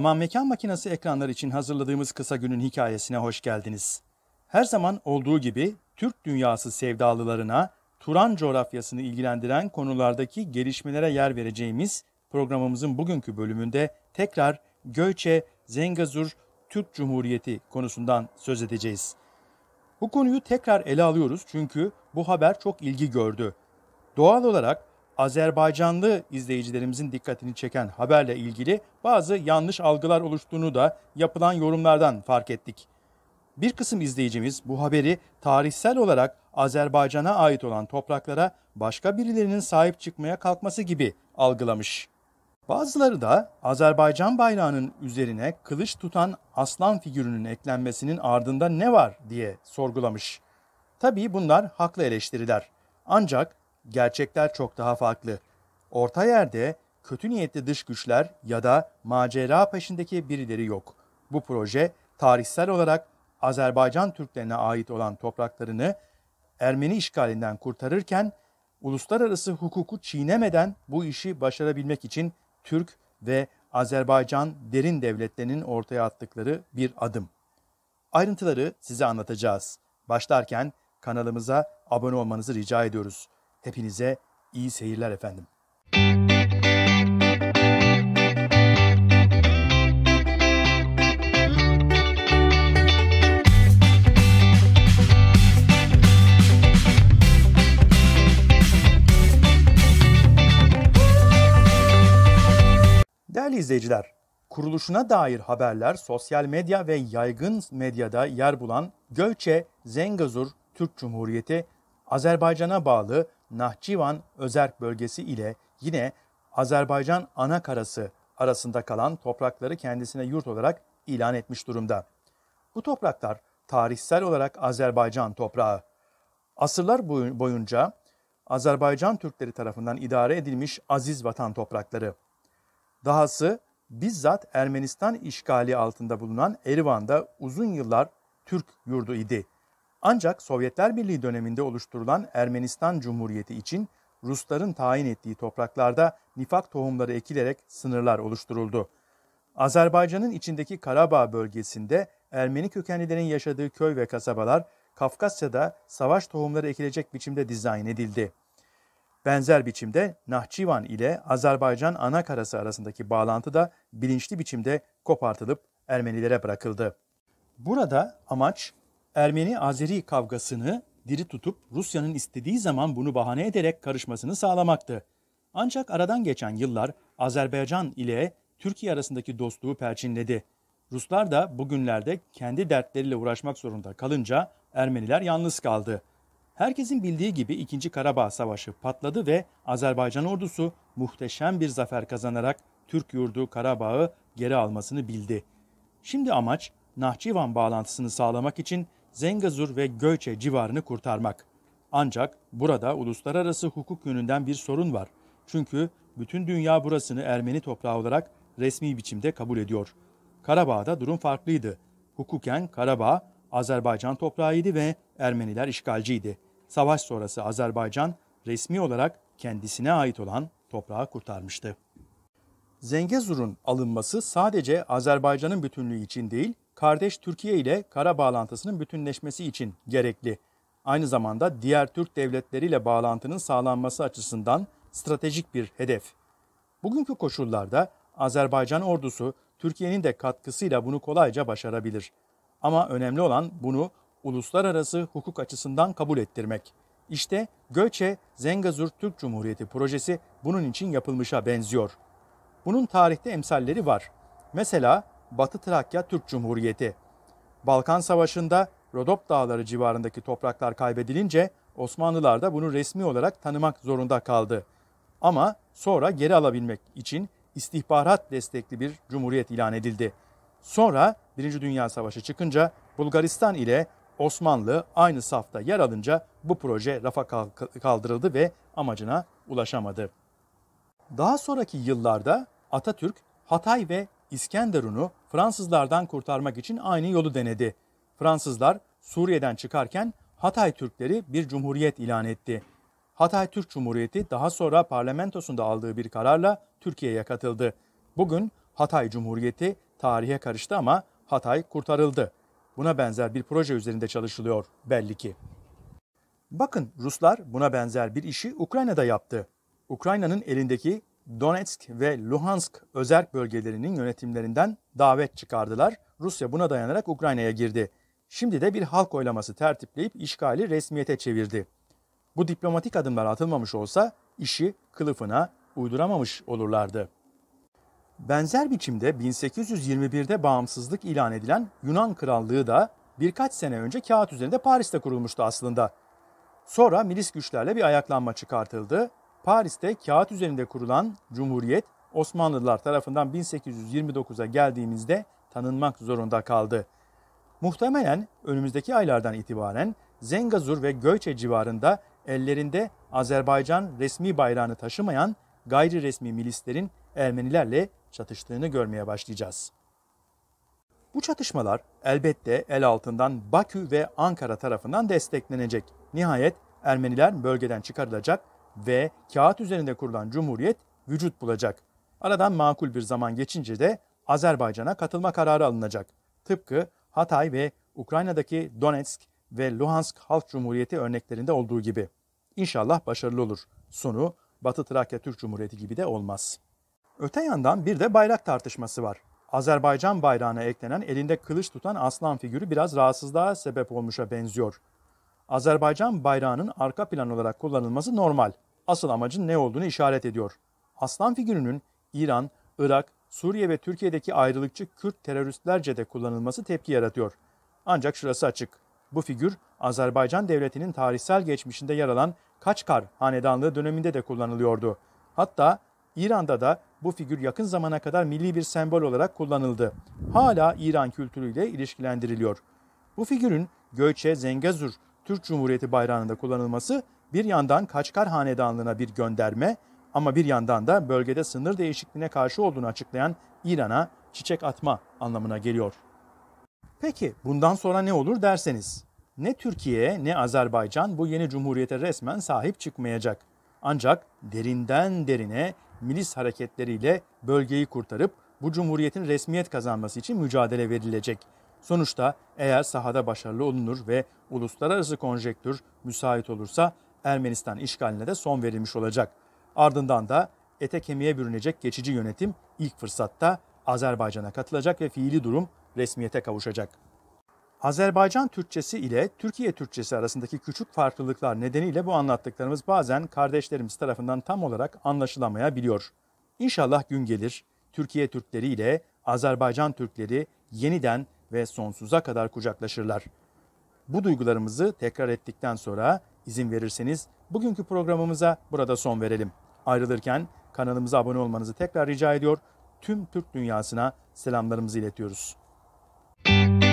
Ama mekan makinesi ekranları için hazırladığımız kısa günün hikayesine hoş geldiniz. Her zaman olduğu gibi Türk dünyası sevdalılarına Turan coğrafyasını ilgilendiren konulardaki gelişmelere yer vereceğimiz programımızın bugünkü bölümünde tekrar Göçe, Zengazur, Türk Cumhuriyeti konusundan söz edeceğiz. Bu konuyu tekrar ele alıyoruz çünkü bu haber çok ilgi gördü. Doğal olarak Azerbaycanlı izleyicilerimizin dikkatini çeken haberle ilgili bazı yanlış algılar oluştuğunu da yapılan yorumlardan fark ettik. Bir kısım izleyicimiz bu haberi tarihsel olarak Azerbaycan'a ait olan topraklara başka birilerinin sahip çıkmaya kalkması gibi algılamış. Bazıları da Azerbaycan bayrağının üzerine kılıç tutan aslan figürünün eklenmesinin ardında ne var diye sorgulamış. Tabii bunlar haklı eleştiriler. Ancak gerçekler çok daha farklı. Orta yerde kötü niyetli dış güçler ya da macera peşindeki birileri yok. Bu proje tarihsel olarak Azerbaycan Türklerine ait olan topraklarını Ermeni işgalinden kurtarırken uluslararası hukuku çiğnemeden bu işi başarabilmek için Türk ve Azerbaycan derin devletlerinin ortaya attıkları bir adım. Ayrıntıları size anlatacağız. Başlarken kanalımıza abone olmanızı rica ediyoruz. Hepinize iyi seyirler efendim. Değerli izleyiciler, kuruluşuna dair haberler sosyal medya ve yaygın medyada yer bulan Göçe Zengazur Türk Cumhuriyeti, Azerbaycan'a bağlı Nahçıvan Özerk bölgesi ile yine Azerbaycan anakarası arasında kalan toprakları kendisine yurt olarak ilan etmiş durumda. Bu topraklar tarihsel olarak Azerbaycan toprağı. Asırlar boyunca Azerbaycan Türkleri tarafından idare edilmiş aziz vatan toprakları. Dahası bizzat Ermenistan işgali altında bulunan Erivan'da uzun yıllar Türk yurdu idi. Ancak Sovyetler Birliği döneminde oluşturulan Ermenistan Cumhuriyeti için Rusların tayin ettiği topraklarda nifak tohumları ekilerek sınırlar oluşturuldu. Azerbaycan'ın içindeki Karabağ bölgesinde Ermeni kökenlilerin yaşadığı köy ve kasabalar Kafkasya'da savaş tohumları ekilecek biçimde dizayn edildi. Benzer biçimde Nahçıvan ile Azerbaycan Anakarası arasındaki bağlantı da bilinçli biçimde kopartılıp Ermenilere bırakıldı. Burada amaç Ermeni-Azeri kavgasını diri tutup Rusya'nın istediği zaman bunu bahane ederek karışmasını sağlamaktı. Ancak aradan geçen yıllar Azerbaycan ile Türkiye arasındaki dostluğu perçinledi. Ruslar da bugünlerde kendi dertleriyle uğraşmak zorunda kalınca Ermeniler yalnız kaldı. Herkesin bildiği gibi 2. Karabağ Savaşı patladı ve Azerbaycan ordusu muhteşem bir zafer kazanarak Türk yurdu Karabağ'ı geri almasını bildi. Şimdi amaç Nahçıvan bağlantısını sağlamak için Zengazur ve Göçe civarını kurtarmak. Ancak burada uluslararası hukuk yönünden bir sorun var. Çünkü bütün dünya burasını Ermeni toprağı olarak resmi biçimde kabul ediyor. Karabağ'da durum farklıydı. Hukuken Karabağ Azerbaycan toprağıydı ve Ermeniler işgalciydi. Savaş sonrası Azerbaycan resmi olarak kendisine ait olan toprağı kurtarmıştı. Zengezur'un alınması sadece Azerbaycan'ın bütünlüğü için değil, kardeş Türkiye ile kara bağlantısının bütünleşmesi için gerekli. Aynı zamanda diğer Türk devletleriyle bağlantının sağlanması açısından stratejik bir hedef. Bugünkü koşullarda Azerbaycan ordusu Türkiye'nin de katkısıyla bunu kolayca başarabilir. Ama önemli olan bunu uluslararası hukuk açısından kabul ettirmek. İşte Göçe Zengazur Türk Cumhuriyeti projesi bunun için yapılmışa benziyor. Bunun tarihte emsalleri var. Mesela Batı Trakya Türk Cumhuriyeti. Balkan Savaşı'nda Rodop Dağları civarındaki topraklar kaybedilince Osmanlılar da bunu resmi olarak tanımak zorunda kaldı. Ama sonra geri alabilmek için istihbarat destekli bir cumhuriyet ilan edildi. Sonra Birinci Dünya Savaşı çıkınca Bulgaristan ile Osmanlı aynı safta yer alınca bu proje rafa kaldırıldı ve amacına ulaşamadı. Daha sonraki yıllarda Atatürk Hatay ve İskenderun'u Fransızlardan kurtarmak için aynı yolu denedi. Fransızlar Suriye'den çıkarken Hatay Türkleri bir cumhuriyet ilan etti. Hatay Türk Cumhuriyeti daha sonra parlamentosunda aldığı bir kararla Türkiye'ye katıldı. Bugün Hatay Cumhuriyeti tarihe karıştı ama Hatay kurtarıldı. Buna benzer bir proje üzerinde çalışılıyor belli ki. Bakın Ruslar buna benzer bir işi Ukrayna'da yaptı. Ukrayna'nın elindeki Donetsk ve Luhansk özerk bölgelerinin yönetimlerinden davet çıkardılar. Rusya buna dayanarak Ukrayna'ya girdi. Şimdi de bir halk oylaması tertipleyip işgali resmiyete çevirdi. Bu diplomatik adımlar atılmamış olsa işi kılıfına uyduramamış olurlardı. Benzer biçimde 1821'de bağımsızlık ilan edilen Yunan Krallığı da birkaç sene önce kağıt üzerinde Paris'te kurulmuştu aslında. Sonra milis güçlerle bir ayaklanma çıkartıldı Paris'te kağıt üzerinde kurulan Cumhuriyet Osmanlılar tarafından 1829'a geldiğimizde tanınmak zorunda kaldı. Muhtemelen önümüzdeki aylardan itibaren Zengazur ve Göyçe civarında ellerinde Azerbaycan resmi bayrağını taşımayan gayri resmi milislerin Ermenilerle çatıştığını görmeye başlayacağız. Bu çatışmalar elbette el altından Bakü ve Ankara tarafından desteklenecek. Nihayet Ermeniler bölgeden çıkarılacak ve kağıt üzerinde kurulan cumhuriyet vücut bulacak. Aradan makul bir zaman geçince de Azerbaycan'a katılma kararı alınacak. Tıpkı Hatay ve Ukrayna'daki Donetsk ve Luhansk Halk Cumhuriyeti örneklerinde olduğu gibi. İnşallah başarılı olur. Sonu Batı Trakya Türk Cumhuriyeti gibi de olmaz. Öte yandan bir de bayrak tartışması var. Azerbaycan bayrağına eklenen elinde kılıç tutan aslan figürü biraz rahatsızlığa sebep olmuşa benziyor. Azerbaycan bayrağının arka plan olarak kullanılması normal. Asıl amacın ne olduğunu işaret ediyor. Aslan figürünün İran, Irak, Suriye ve Türkiye'deki ayrılıkçı Kürt teröristlerce de kullanılması tepki yaratıyor. Ancak şurası açık. Bu figür Azerbaycan devletinin tarihsel geçmişinde yer alan Kaçkar hanedanlığı döneminde de kullanılıyordu. Hatta İran'da da bu figür yakın zamana kadar milli bir sembol olarak kullanıldı. Hala İran kültürüyle ilişkilendiriliyor. Bu figürün Göçe, Zengezur Türk Cumhuriyeti bayrağında kullanılması bir yandan Kaçkar Hanedanlığı'na bir gönderme ama bir yandan da bölgede sınır değişikliğine karşı olduğunu açıklayan İran'a çiçek atma anlamına geliyor. Peki bundan sonra ne olur derseniz? Ne Türkiye ne Azerbaycan bu yeni cumhuriyete resmen sahip çıkmayacak. Ancak derinden derine milis hareketleriyle bölgeyi kurtarıp bu cumhuriyetin resmiyet kazanması için mücadele verilecek. Sonuçta eğer sahada başarılı olunur ve uluslararası konjektür müsait olursa Ermenistan işgaline de son verilmiş olacak. Ardından da ete kemiğe bürünecek geçici yönetim ilk fırsatta Azerbaycan'a katılacak ve fiili durum resmiyete kavuşacak. Azerbaycan Türkçesi ile Türkiye Türkçesi arasındaki küçük farklılıklar nedeniyle bu anlattıklarımız bazen kardeşlerimiz tarafından tam olarak anlaşılamayabiliyor. İnşallah gün gelir Türkiye Türkleri ile Azerbaycan Türkleri yeniden ve sonsuza kadar kucaklaşırlar. Bu duygularımızı tekrar ettikten sonra izin verirseniz bugünkü programımıza burada son verelim. Ayrılırken kanalımıza abone olmanızı tekrar rica ediyor. Tüm Türk dünyasına selamlarımızı iletiyoruz. Müzik